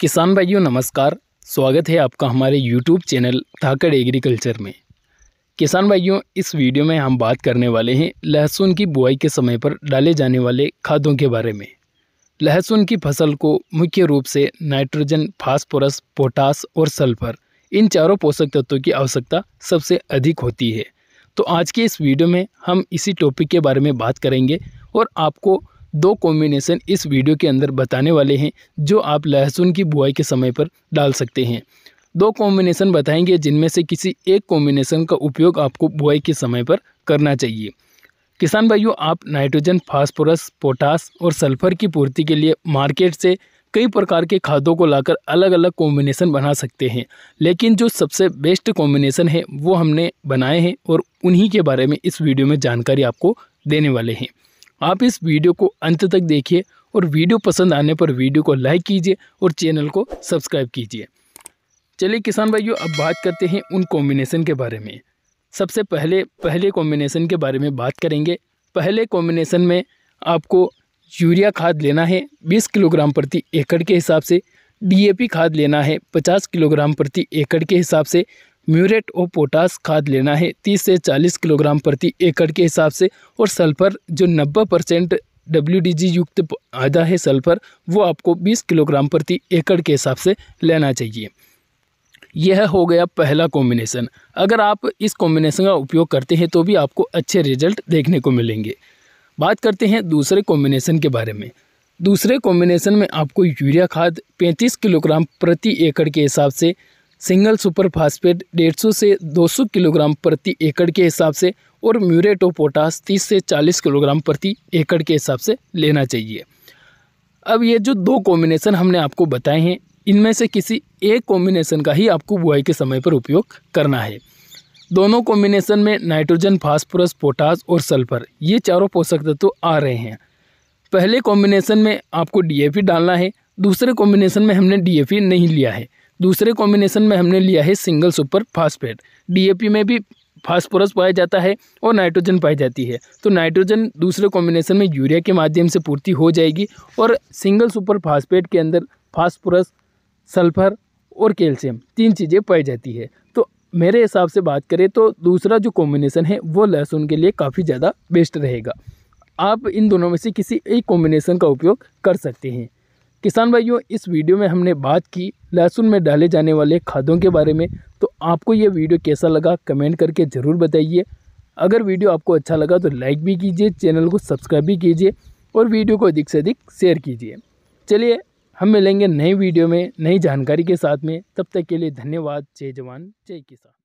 किसान भाइयों नमस्कार स्वागत है आपका हमारे YouTube चैनल धाकड़ एग्रीकल्चर में किसान भाइयों इस वीडियो में हम बात करने वाले हैं लहसुन की बुआई के समय पर डाले जाने वाले खादों के बारे में लहसुन की फसल को मुख्य रूप से नाइट्रोजन फास्फोरस पोटास और सल्फर इन चारों पोषक तत्वों की आवश्यकता सबसे अधिक होती है तो आज के इस वीडियो में हम इसी टॉपिक के बारे में बात करेंगे और आपको दो कॉम्बिनेशन इस वीडियो के अंदर बताने वाले हैं जो आप लहसुन की बुआई के समय पर डाल सकते हैं दो कॉम्बिनेशन बताएंगे जिनमें से किसी एक कॉम्बिनेशन का उपयोग आपको बुआई के समय पर करना चाहिए किसान भाइयों आप नाइट्रोजन फास्फोरस पोटास और सल्फर की पूर्ति के लिए मार्केट से कई प्रकार के खादों को लाकर अलग अलग कॉम्बिनेशन बना सकते हैं लेकिन जो सबसे बेस्ट कॉम्बिनेशन है वो हमने बनाए हैं और उन्हीं के बारे में इस वीडियो में जानकारी आपको देने वाले हैं आप इस वीडियो को अंत तक देखिए और वीडियो पसंद आने पर वीडियो को लाइक कीजिए और चैनल को सब्सक्राइब कीजिए चलिए किसान भाइयों अब बात करते हैं उन कॉम्बिनेशन के बारे में सबसे पहले पहले कॉम्बिनेशन के बारे में बात करेंगे पहले कॉम्बिनेशन में आपको यूरिया खाद लेना है बीस किलोग्राम प्रति एकड़ के हिसाब से डीएपी खाद लेना है पचास किलोग्राम प्रति एकड़ के हिसाब से म्यूरेट और पोटास खाद लेना है तीस से चालीस किलोग्राम प्रति एकड़ के हिसाब से और सल्फर जो नब्बे परसेंट डब्ल्यू युक्त आधा है सल्फर वो आपको बीस किलोग्राम प्रति एकड़ के हिसाब से लेना चाहिए यह हो गया पहला कॉम्बिनेशन अगर आप इस कॉम्बिनेशन का उपयोग करते हैं तो भी आपको अच्छे रिजल्ट देखने को मिलेंगे बात करते हैं दूसरे कॉम्बिनेशन के बारे में दूसरे कॉम्बिनेशन में आपको यूरिया खाद 35 किलोग्राम प्रति एकड़ के हिसाब से सिंगल सुपर फास्फेट 150 से 200 किलोग्राम प्रति एकड़ के हिसाब से और म्यूरेट ऑफ पोटास 30 से 40 किलोग्राम प्रति एकड़ के हिसाब से लेना चाहिए अब ये जो दो कॉम्बिनेशन हमने आपको बताए हैं इनमें से किसी एक कॉम्बिनेशन का ही आपको बुआई के समय पर उपयोग करना है दोनों कॉम्बिनेशन में नाइट्रोजन फास्फोरस पोटास और सल्फर ये चारों पोषक तत्व आ रहे हैं पहले कॉम्बिनेशन में आपको डीएपी डालना है दूसरे कॉम्बिनेशन में हमने डीएपी नहीं लिया है दूसरे कॉम्बिनेशन में हमने लिया है सिंगल सुपर फास्फेट डीएपी में भी फास्फोरस पाया जाता है और नाइट्रोजन पाई जाती है तो नाइट्रोजन दूसरे कॉम्बिनेशन में यूरिया के माध्यम से पूर्ति हो जाएगी और सिंगल सुपर फास्फेट के अंदर फास्फोरस सल्फर और कैल्शियम तीन चीज़ें पाई जाती है तो मेरे हिसाब से बात करें तो दूसरा जो कॉम्बिनेशन है वो लहसुन के लिए काफ़ी ज़्यादा बेस्ट रहेगा आप इन दोनों में से किसी एक कॉम्बिनेशन का उपयोग कर सकते हैं किसान भाइयों इस वीडियो में हमने बात की लहसुन में डाले जाने वाले खादों के बारे में तो आपको ये वीडियो कैसा लगा कमेंट करके ज़रूर बताइए अगर वीडियो आपको अच्छा लगा तो लाइक भी कीजिए चैनल को सब्सक्राइब भी कीजिए और वीडियो को अधिक से अधिक शेयर कीजिए चलिए हम मिलेंगे नई वीडियो में नई जानकारी के साथ में तब तक के लिए धन्यवाद जय जवान जय किसान